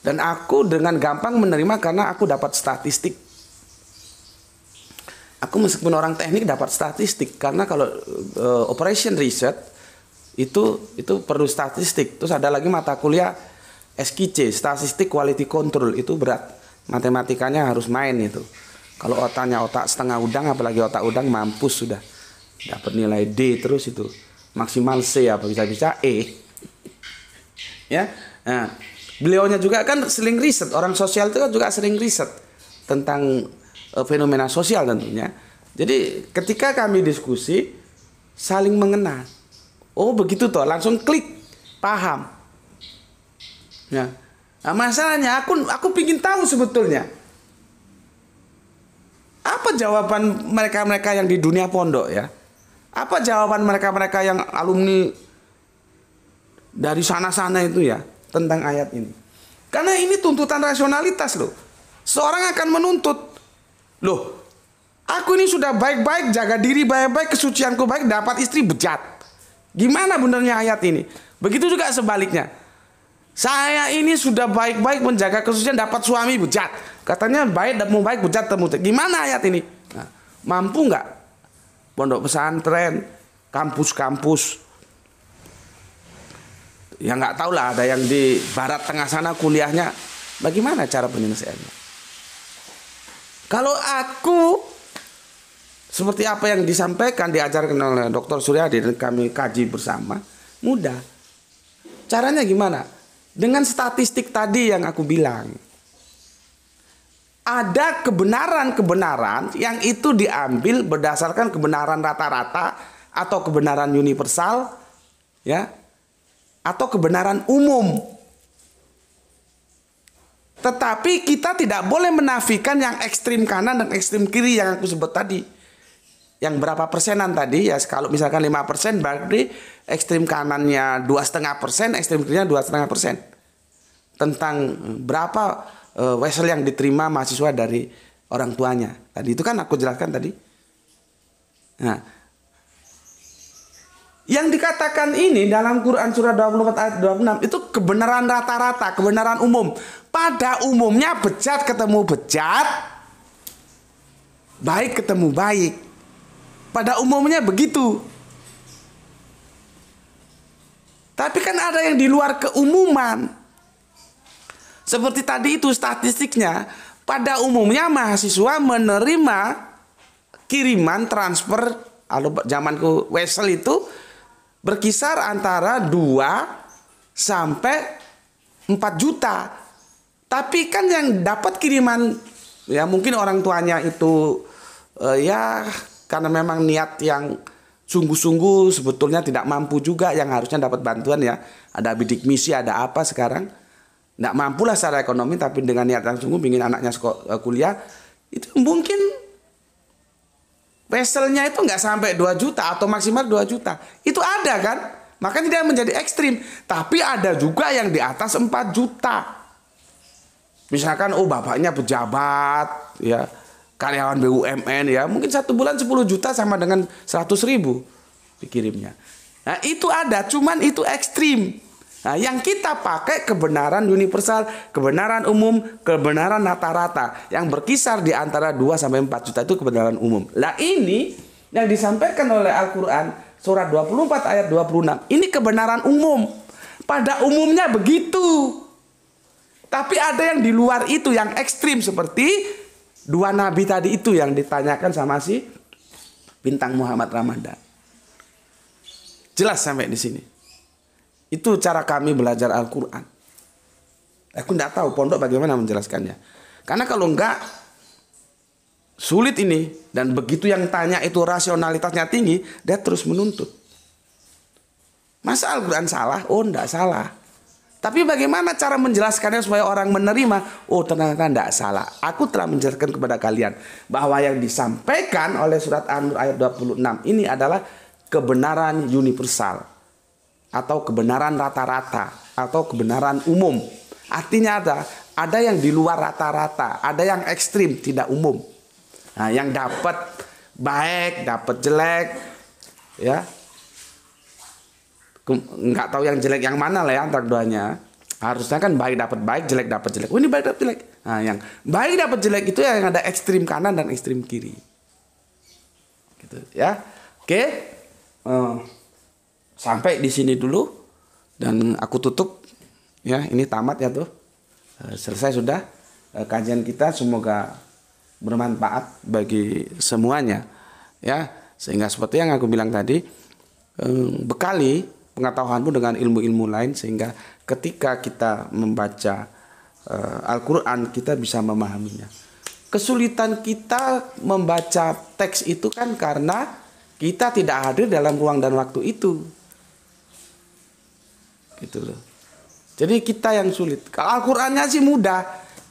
Dan aku dengan gampang menerima karena aku dapat statistik. Aku meskipun orang teknik dapat statistik karena kalau uh, operation research itu itu perlu statistik. Terus ada lagi mata kuliah SQC, statistik quality control itu berat. Matematikanya harus main itu. Kalau otaknya otak setengah udang apalagi otak udang mampus sudah. Dapat nilai D terus itu. Maksimal C apa bisa-bisa E. ya. Nah, Beliaunya juga kan sering riset, orang sosial itu kan juga sering riset tentang uh, fenomena sosial tentunya. Jadi ketika kami diskusi saling mengenal. Oh begitu toh, langsung klik, paham. Ya. Nah, masalahnya aku aku pingin tahu sebetulnya apa jawaban mereka-mereka yang di dunia pondok ya? Apa jawaban mereka-mereka yang alumni dari sana-sana itu ya? tentang ayat ini. Karena ini tuntutan rasionalitas loh. Seorang akan menuntut, loh, aku ini sudah baik-baik, jaga diri baik-baik, kesucianku baik, dapat istri bejat. Gimana benernya ayat ini? Begitu juga sebaliknya. Saya ini sudah baik-baik menjaga kesucian, dapat suami bejat. Katanya baik, mau baik, bejat, temu. Gimana ayat ini? Nah, mampu nggak? Pondok pesantren, kampus-kampus, yang nggak tahu lah ada yang di barat tengah sana kuliahnya bagaimana cara penyelesaiannya kalau aku seperti apa yang disampaikan diajarkan oleh dokter Suryadi dan kami kaji bersama mudah caranya gimana dengan statistik tadi yang aku bilang ada kebenaran-kebenaran yang itu diambil berdasarkan kebenaran rata-rata atau kebenaran universal ya atau kebenaran umum. Tetapi kita tidak boleh menafikan yang ekstrim kanan dan ekstrim kiri yang aku sebut tadi. Yang berapa persenan tadi ya kalau misalkan 5 persen berarti ekstrim kanannya dua setengah persen, ekstrim kirinya dua setengah persen. Tentang berapa uh, wesel yang diterima mahasiswa dari orang tuanya. Tadi itu kan aku jelaskan tadi. Nah, yang dikatakan ini dalam Quran surah 24 ayat 26 itu kebenaran rata-rata, kebenaran umum. Pada umumnya bejat ketemu bejat, baik ketemu baik. Pada umumnya begitu. Tapi kan ada yang di luar keumuman. Seperti tadi itu statistiknya, pada umumnya mahasiswa menerima kiriman transfer kalau zamanku wesel itu berkisar antara 2 sampai 4 juta. Tapi kan yang dapat kiriman ya mungkin orang tuanya itu eh, ya karena memang niat yang sungguh-sungguh sebetulnya tidak mampu juga yang harusnya dapat bantuan ya. Ada bidik misi, ada apa sekarang. Tidak mampulah secara ekonomi tapi dengan niat yang sungguh ingin anaknya eh, kuliah. Itu mungkin Weselnya itu nggak sampai 2 juta atau maksimal 2 juta. Itu ada kan? Maka tidak menjadi ekstrim. Tapi ada juga yang di atas 4 juta. Misalkan oh bapaknya pejabat ya karyawan BUMN ya mungkin satu bulan 10 juta sama dengan 100 ribu dikirimnya. Nah itu ada cuman itu ekstrim. Nah, yang kita pakai kebenaran universal, kebenaran umum, kebenaran rata-rata yang berkisar di antara 2 sampai 4 juta itu kebenaran umum. Lah ini yang disampaikan oleh Al-Qur'an surat 24 ayat 26. Ini kebenaran umum. Pada umumnya begitu. Tapi ada yang di luar itu yang ekstrim seperti dua nabi tadi itu yang ditanyakan sama si bintang Muhammad Ramadhan Jelas sampai di sini. Itu cara kami belajar Al-Quran. Aku tidak tahu pondok bagaimana menjelaskannya. Karena kalau enggak, sulit ini. Dan begitu yang tanya itu rasionalitasnya tinggi, dia terus menuntut. Masa Al-Quran salah? Oh, enggak salah. Tapi bagaimana cara menjelaskannya supaya orang menerima? Oh ternyata tidak salah. Aku telah menjelaskan kepada kalian bahwa yang disampaikan oleh surat An-Nur ayat 26 ini adalah kebenaran universal atau kebenaran rata-rata atau kebenaran umum. Artinya ada ada yang di luar rata-rata, ada yang ekstrim tidak umum. Nah, yang dapat baik, dapat jelek, ya nggak tahu yang jelek yang mana lah ya antara keduanya harusnya kan baik dapat baik jelek dapat jelek oh ini baik dapat jelek nah yang baik dapat jelek itu yang ada ekstrim kanan dan ekstrim kiri gitu ya oke okay. uh. Eh, sampai di sini dulu dan aku tutup ya ini tamat ya tuh eh, selesai sudah eh, kajian kita semoga bermanfaat bagi semuanya ya sehingga seperti yang aku bilang tadi eh, bekali pengetahuanmu dengan ilmu-ilmu lain sehingga ketika kita membaca Al-Qur'an kita bisa memahaminya. Kesulitan kita membaca teks itu kan karena kita tidak hadir dalam ruang dan waktu itu gitu loh jadi kita yang sulit kalau Al-Qur'annya sih mudah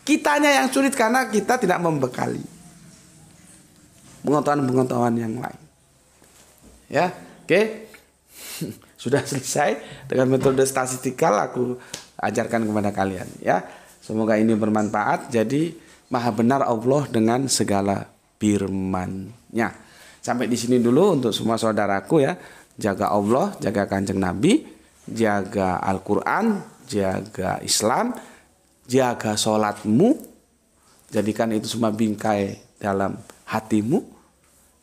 kitanya yang sulit karena kita tidak membekali pengetahuan-pengetahuan yang lain ya oke okay. sudah selesai dengan metode statistikal aku ajarkan kepada kalian ya semoga ini bermanfaat jadi maha benar Allah dengan segala firman-Nya sampai di sini dulu untuk semua saudaraku ya jaga Allah jaga kanjeng Nabi jaga Al-Quran, jaga Islam, jaga sholatmu, jadikan itu semua bingkai dalam hatimu,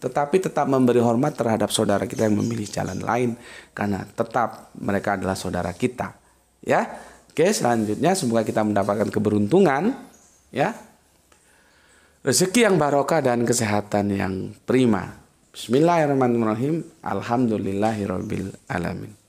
tetapi tetap memberi hormat terhadap saudara kita yang memilih jalan lain, karena tetap mereka adalah saudara kita. Ya, oke selanjutnya semoga kita mendapatkan keberuntungan, ya, rezeki yang barokah dan kesehatan yang prima. Bismillahirrahmanirrahim. Alhamdulillahirrahmanirrahim.